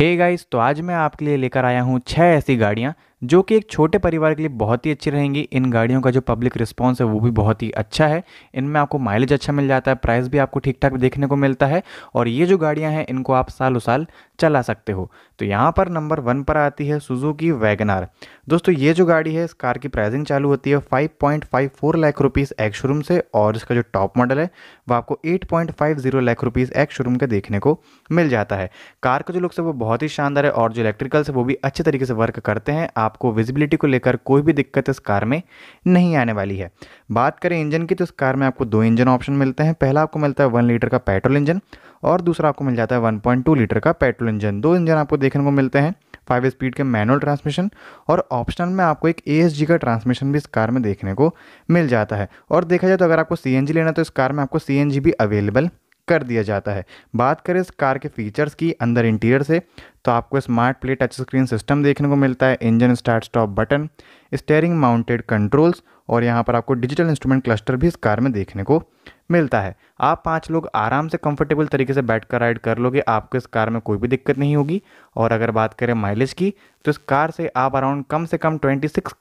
हे hey guys तो आज मैं आपके लिए लेकर आया हूँ छह ऐसी गाड़ियाँ जो कि एक छोटे परिवार के लिए बहुत ही अच्छी रहेंगी इन गाड़ियों का जो पब्लिक रिस्पॉन्स है वो भी बहुत ही अच्छा है इनमें आपको माइलेज अच्छा मिल जाता है प्राइस भी आपको ठीक ठाक देखने को मिलता है और ये जो गाड़ियाँ हैं इनको आप सालों साल चला सकते हो तो यहाँ पर नंबर वन पर आती है सुजुकी वैगनार दोस्तों ये जो गाड़ी है इस कार की प्राइसिंग चालू होती है 5.54 लाख रुपीज़ एक्स शोरूम से और इसका जो टॉप मॉडल है वो आपको eight lakh rupees ex showroom के देखने को मिल जाता है कार का जो लुक्स है वो बहुत ही शानदार है और जो इलेक्ट्रिकल्स है वो भी अच्छे तरीके से वर्क करते हैं आप आपको विजिबिलिटी को लेकर कोई भी दिक्कत इस कार में नहीं आने वाली है बात करें इंजन की तो इस कार में आपको दो इंजन ऑप्शन मिलते हैं पहला आपको मिलता है वन लीटर का पेट्रोल इंजन और दूसरा आपको मिल जाता है वन लीटर का पेट्रोल इंजन दो इंजन आपको देखने को मिलते हैं फाइव स्पीड के मैनुअल ट्रांसमिशन और ऑप्शनल में आपको एक ए का ट्रांसमिशन भी इस कार में देखने को मिल जाता है और देखा जाए तो अगर आपको सी लेना तो इस कार में आपको सी भी अवेलेबल कर दिया जाता है बात करें इस कार के फीचर्स की अंदर इंटीरियर से तो आपको smart play touch screen system देखने को मिलता है engine start stop button steering mounted controls और यहाँ पर आपको डिजिटल इंस्ट्रूमेंट क्लस्टर भी इस कार में देखने को मिलता है आप पाँच लोग आराम से कंफर्टेबल तरीके से बैठ कर राइड कर लोगे आपको इस कार में कोई भी दिक्कत नहीं होगी और अगर बात करें माइलेज की तो इस कार से आप अराउंड कम से कम 26 सिक्स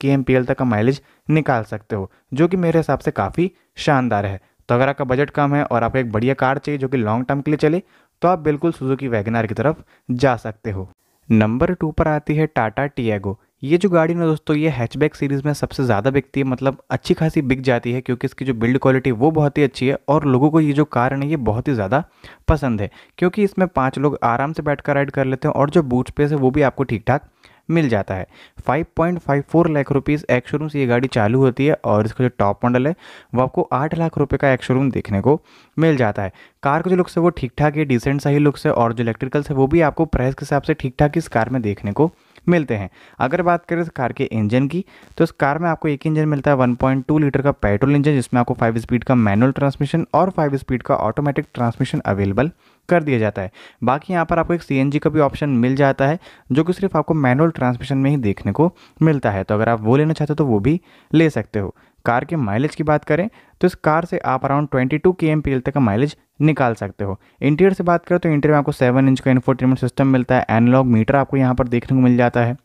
तक का माइलेज निकाल सकते हो जो कि मेरे हिसाब से काफ़ी शानदार है तो अगर आपका बजट कम है और आपको एक बढ़िया कार चाहिए जो कि लॉन्ग टर्म के लिए चले तो आप बिल्कुल सुजुकी वैगनार की तरफ जा सकते हो नंबर टू पर आती है टाटा टीएगो ये जो गाड़ी ना दोस्तों ये हैचबैक सीरीज़ में सबसे ज़्यादा बिकती है मतलब अच्छी खासी बिक जाती है क्योंकि इसकी जो बिल्ड क्वालिटी वो बहुत ही अच्छी है और लोगों को ये जो कार है ये बहुत ही ज़्यादा पसंद है क्योंकि इसमें पाँच लोग आराम से बैठ कर राइड कर लेते हैं और जो बूट स्पेस है वो भी आपको ठीक ठाक मिल जाता है 5.54 लाख रुपीज़ एक शोरूम से ये गाड़ी चालू होती है और इसका जो टॉप मॉडल है वो आपको आठ लाख रुपए का एक शोरूम देखने को मिल जाता है कार का जो लुक्स है वो ठीक ठाक है डिसेंट सा ही लुक्स है और जो इलेक्ट्रिकल्स है वो भी आपको प्राइस के हिसाब से ठीक ठाक इस कार में देखने को मिलते हैं अगर बात करें इस कार के इंजन की तो इस कार में आपको एक इंजन मिलता है 1.2 लीटर का पेट्रोल इंजन जिसमें आपको फाइव स्पीड का मैनुअल ट्रांसमिशन और फाइव स्पीड का ऑटोमेटिक ट्रांसमिशन अवेलेबल कर दिया जाता है बाकी यहाँ पर आपको एक सी का भी ऑप्शन मिल जाता है जो कि सिर्फ आपको मैनुअल ट्रांसमिशन में ही देखने को मिलता है तो अगर आप वो लेना चाहते हो तो वो भी ले सकते हो कार के माइलेज की बात करें तो इस कार से आप अराउंड 22 टू के एम तक का माइलेज निकाल सकते हो इंटीरियर से बात करें तो इंटीरियर में आपको 7 इंच का इन्फोटेनमेंट सिस्टम मिलता है एनालॉग मीटर आपको यहाँ पर देखने को मिल जाता है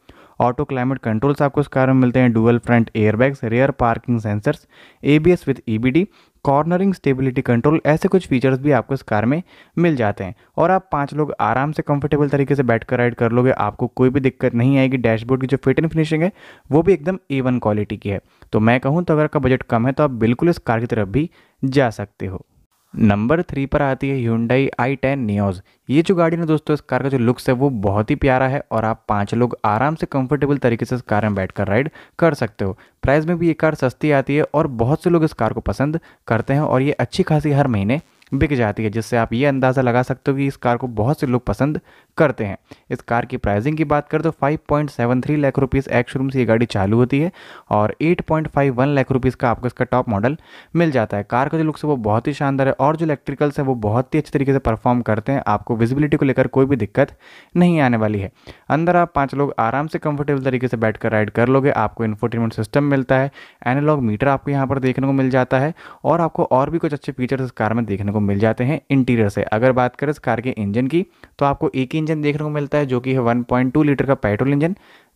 ऑटो क्लाइमेट कंट्रोल्स आपको इस कार में मिलते हैं dual front airbags rear parking sensors A B S with E B D cornering stability control ऐसे कुछ फीचर्स भी आपको इस कार में मिल जाते हैं और आप पाँच लोग आराम से कंफर्टेबल तरीके से बैठ कर राइड कर लोगे आपको कोई भी दिक्कत नहीं आएगी डैशबोर्ड की जो फिट एंड फिनिशिंग है वो भी एकदम ए वन क्वालिटी की है तो मैं कहूँ तो अगर आपका बजट कम है तो आप बिल्कुल इस कार की तरफ भी जा सकते हो नंबर थ्री पर आती है ह्यूंडई आई टेन नियोज ये जो गाड़ी ना दोस्तों इस कार का जो लुक्स है वो बहुत ही प्यारा है और आप पाँच लोग आराम से कंफर्टेबल तरीके से इस कार में बैठकर राइड कर सकते हो प्राइस में भी ये कार सस्ती आती है और बहुत से लोग इस कार को पसंद करते हैं और ये अच्छी खासी हर महीने बिक जाती है जिससे आप ये अंदाज़ा लगा सकते हो कि इस कार को बहुत से लोग पसंद करते हैं इस कार की प्राइसिंग की बात करें तो 5.73 लाख रुपीस एक्स शोरूम से ये गाड़ी चालू होती है और 8.51 लाख रुपीस का आपको इसका टॉप मॉडल मिल जाता है कार का जो लुक्स है वो बहुत ही शानदार है और जो इलेक्ट्रिकल्स है वो बहुत ही अच्छे तरीके से परफॉर्म करते हैं आपको विजिबिलिटी को लेकर कोई भी दिक्कत नहीं आने वाली है अंदर आप पाँच लोग आराम से कम्फर्टेबल तरीके से बैठ राइड कर लोगे आपको इन्फोटेनमेंट सिस्टम मिलता है एनालॉग मीटर आपको यहाँ पर देखने को मिल जाता है और आपको और भी कुछ अच्छे फीचर्स इस कार में देखने को को मिल जाते हैं इंटीरियर से अगर बात करें इस कार के इंजन की तो आपको एक ही इंजन देखने को मिलता है जो कि है 1.2 लीटर का पेट्रोल इंजन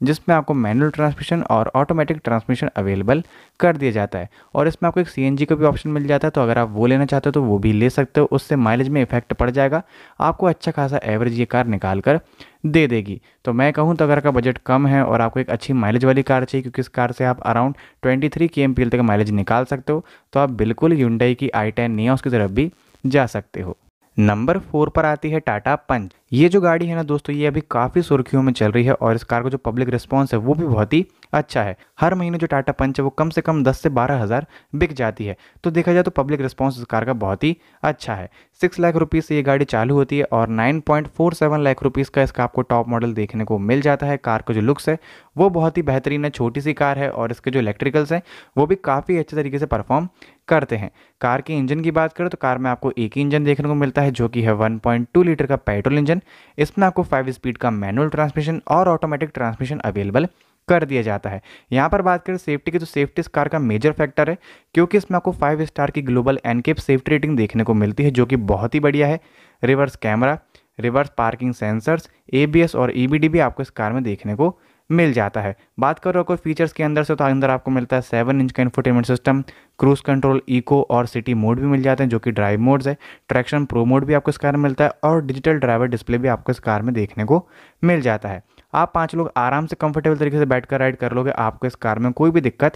जिसमें आपको मैनुअल ट्रांसमिशन और ऑटोमेटिक ट्रांसमिशन अवेलेबल कर दिया जाता है और इसमें आपको एक सी का भी ऑप्शन मिल जाता है तो अगर आप वो लेना चाहते हो तो वो भी ले सकते हो उससे माइलेज में इफेक्ट पड़ जाएगा आपको अच्छा खासा एवरेज ये कार निकाल कर दे देगी तो मैं कहूँ तो अगर आपका बजट कम है और आपको एक अच्छी माइलेज वाली कार चाहिए क्योंकि इस कार से आप around 23 three K M P L तक माइलेज निकाल सकते हो तो आप बिल्कुल यूंडाई की आई टेन निया उसकी तरफ भी जा सकते हो नंबर फोर पर आती है टाटा पंच ये जो गाड़ी है ना दोस्तों ये अभी काफ़ी सुर्खियों में चल रही है और इस कार का जो पब्लिक रिस्पॉन्स है वो भी बहुत ही अच्छा है हर महीने जो टाटा पंच है वो कम से कम 10 से बारह हज़ार बिक जाती है तो देखा जाए तो पब्लिक रिस्पॉन्स इस कार का बहुत ही अच्छा है सिक्स लाख रुपीज़ से ये गाड़ी चालू होती है और nine point four seven lakh rupees का इसका आपको टॉप मॉडल देखने को मिल जाता है कार का जो लुक्स है वो बहुत ही बेहतरीन है छोटी सी कार है और इसके जो इलेक्ट्रिकल्स हैं वो भी काफ़ी अच्छे तरीके से परफॉर्म करते हैं कार के इंजन की बात करें तो कार में आपको एक ही इंजन देखने को मिलता है जो कि है 1.2 लीटर का पेट्रोल इंजन ट्रांसमिशन इसमें आपको फाइव स्पीड का मैनुअल ट्रांसमिशन और ऑटोमेटिक ट्रांसमिशन अवेलेबल कर दिया जाता है यहाँ पर बात करें सेफ्टी की तो सेफ्टी इस कार का मेजर फैक्टर है क्योंकि इसमें आपको फाइव स्टार की ग्लोबल एनकेप सेफ्टी रेटिंग देखने को मिलती है जो कि बहुत ही बढ़िया है reverse camera reverse parking sensors ABS और ईबीडी e भी आपको इस कार में देखने को मिल जाता है बात करो अगर फीचर्स के अंदर से तो अंदर आपको मिलता है सेवन इंच का infotainment system cruise control eco और सिटी मोड भी मिल जाते हैं जो कि ड्राइव मोड्स है ट्रैक्शन प्रो मोड भी आपको इस कार में मिलता है और डिजिटल ड्राइवर डिस्प्ले भी आपको इस कार में देखने को मिल जाता है आप पांच लोग आराम से कंफर्टेबल तरीके से बैठकर राइड कर लोगे आपको इस कार में कोई भी दिक्कत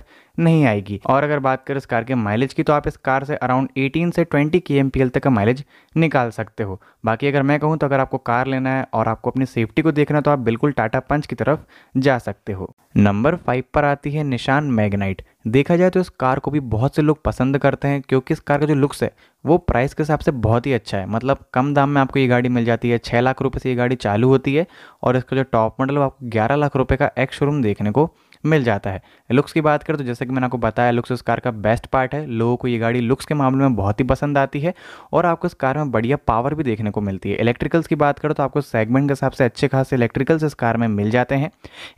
नहीं आएगी और अगर बात करें इस कार के माइलेज की तो आप इस कार से अराउंड 18 से 20 के तक का माइलेज निकाल सकते हो बाकी अगर मैं कहूँ तो अगर आपको कार लेना है और आपको अपनी सेफ्टी को देखना है तो आप बिल्कुल टाटा पंच की तरफ जा सकते हो नंबर फाइव पर आती है निशान मैग्नाइट देखा जाए तो इस कार को भी बहुत से लोग पसंद करते हैं क्योंकि इस कार का जो लुक्स है वो प्राइस के हिसाब से बहुत ही अच्छा है मतलब कम दाम में आपको ये गाड़ी मिल जाती है छः लाख रुपये से ये गाड़ी चालू होती है और इसका जो टॉप मॉडल वो आपको ग्यारह लाख रुपये का एक्स शोरूम देखने को मिल जाता है लुक्स की बात करें तो जैसे कि मैंने आपको बताया लुक्स इस कार का बेस्ट पार्ट है लोगों को ये गाड़ी लुक्स के मामले में बहुत ही पसंद आती है और आपको इस कार में बढ़िया पावर भी देखने को मिलती है इलेक्ट्रिकल्स की बात करें तो आपको सेगमेंट के हिसाब से अच्छे खास इलेक्ट्रिकल्स इस कार में मिल जाते हैं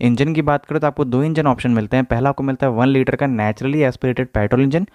इंजन की बात करें तो आपको दो इंजन ऑप्शन मिलते हैं पहला आपको मिलता है वन लीटर का नेचुरली एस्पिरेटेड पेट्रोल इंजन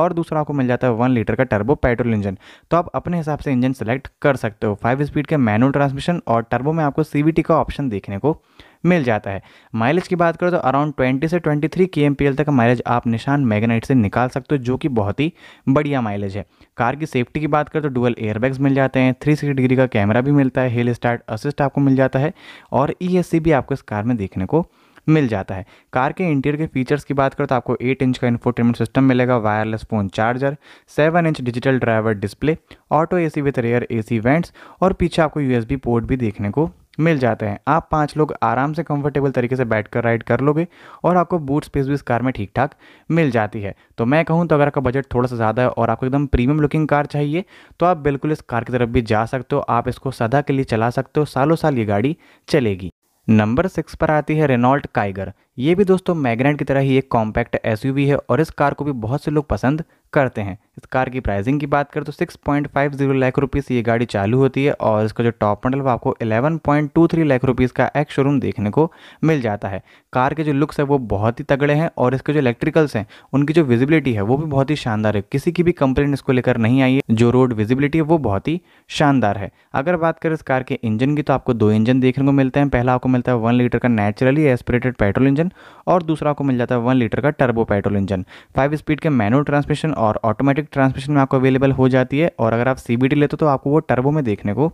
और दूसरा आपको मिल जाता है वन लीटर का टर्बो पेट्रोल इंजन तो आप अपने हिसाब से इंजन सेलेक्ट कर सकते हो फाइव स्पीड के मैनुअल ट्रांसमिशन और टर्बो में आपको सी का ऑप्शन देखने को मिल जाता है माइलेज की बात करें तो अराउंड 20 से 23 थ्री के तक का माइलेज आप निशान मैगनाइट से निकाल सकते हो जो कि बहुत ही बढ़िया माइलेज है कार की सेफ्टी की बात करें तो डुअल एयरबैग्स मिल जाते हैं थ्री डिग्री का कैमरा भी मिलता है हिल स्टार्ट असिस्ट आपको मिल जाता है और ई e भी आपको इस कार में देखने को मिल जाता है कार के इंटीरियर के फीचर्स की बात करें तो आपको 8 इंच का इन्फोटेनमेंट सिस्टम मिलेगा wireless phone charger 7 inch digital driver display auto AC with rear AC vents और पीछे आपको यूएसबी पोर्ट भी देखने को मिल जाते हैं आप पाँच लोग आराम से कंफर्टेबल तरीके से बैठ कर राइड कर लोगे और आपको बूट स्पेस भी इस कार में ठीक ठाक मिल जाती है तो मैं कहूँ तो अगर आपका बजट थोड़ा सा ज़्यादा है और आपको एकदम प्रीमियम लुकिंग कार चाहिए तो आप बिल्कुल इस कार की तरफ भी जा सकते हो आप इसको सदा के लिए चला सकते हो सालों साल ये गाड़ी चलेगी नंबर सिक्स पर आती है रेनॉल्ट काइगर ये भी दोस्तों मैग्नेट की तरह ही एक कॉम्पैक्ट एसयूवी है और इस कार को भी बहुत से लोग पसंद करते हैं इस कार की प्राइसिंग की बात करें तो 6.50 लाख रुपीस ये गाड़ी चालू होती है और इसका जो टॉप मॉडल वो आपको 11.23 लाख रुपीस का एक्स शोरूम देखने को मिल जाता है कार के जो लुक्स है वो बहुत ही तगड़े हैं और इसके जो इलेक्ट्रिकल्स हैं उनकी जो विजिबिलिटी है वो भी बहुत ही शानदार है किसी की भी कंप्लेन इसको लेकर नहीं आई है जो रोड विजिबिलिटी है वो बहुत ही शानदार है अगर बात करें इस कार के इंजन की तो आपको दो इंजन देखने को मिलते हैं पहला आपको मिलता है वन लीटर का नेचुरली एस्पिरेटेड पेट्रोल इंजन और दूसरा आपको मिल जाता है वन लीटर का turbo petrol engine five speed के मैनुअल ट्रांसमिशन और ऑटोमेटिक ट्रांसमिशन में आपको अवेलेबल हो जाती है और अगर आप सी लेते हो तो आपको वो टर्बो में देखने को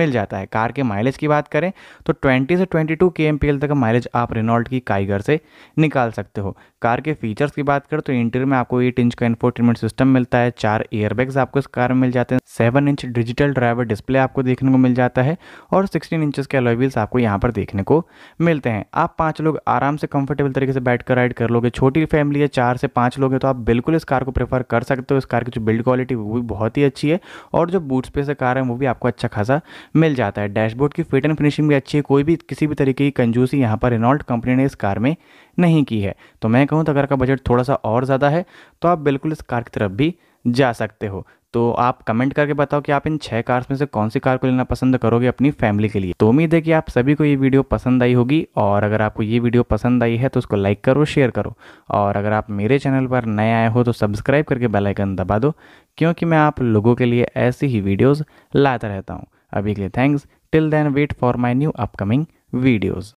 मिल जाता है कार के माइलेज की बात करें तो 20 से 22 टू के तक का माइलेज आप रेनॉल्ट की काइगर से निकाल सकते हो कार के फीचर्स की बात करें तो इंटीरियर में आपको एट इंच का इन्फोटेनमेंट सिस्टम मिलता है चार एयरबैग्स आपको इस कार में मिल जाते हैं seven inch digital driver display आपको देखने को मिल जाता है और सिक्सटीन इंचज के अलोवील्स आपको यहाँ पर देखने को मिलते हैं आप पाँच लोग आराम से कंफर्टेबल तरीके से बैठ कर राइड कर लोगे छोटी फैमिली है चार से पाँच लोग हैं तो आप बिल्कुल इस कार को प्रेफर कर सकते हो इस कार की जो बिल्ड क्वालिटी वो भी बहुत ही अच्छी है और जो बूट स्पेस कार है वो भी आपको अच्छा खासा मिल जाता है डैशबोर्ड की फिट एंड फिनिशिंग भी अच्छी है कोई भी किसी भी तरीके की कंजूसी यहाँ पर रिनॉल्ट कंपनी ने इस कार में नहीं की है तो मैं कहूँ तो अगर का बजट थोड़ा सा और ज़्यादा है तो आप बिल्कुल इस कार की तरफ भी जा सकते हो तो आप कमेंट करके बताओ कि आप इन छः कार्स में से कौन सी कार को लेना पसंद करोगे अपनी फैमिली के लिए तो उम्मीद है कि आप सभी को ये वीडियो पसंद आई होगी और अगर आपको ये वीडियो पसंद आई है तो उसको लाइक करो शेयर करो और अगर आप मेरे चैनल पर नए आए हो तो सब्सक्राइब करके बेलाइकन दबा दो क्योंकि मैं आप लोगों के लिए ऐसी ही वीडियोज़ लाता रहता हूँ अभी के लिए thanks till then wait for my new upcoming videos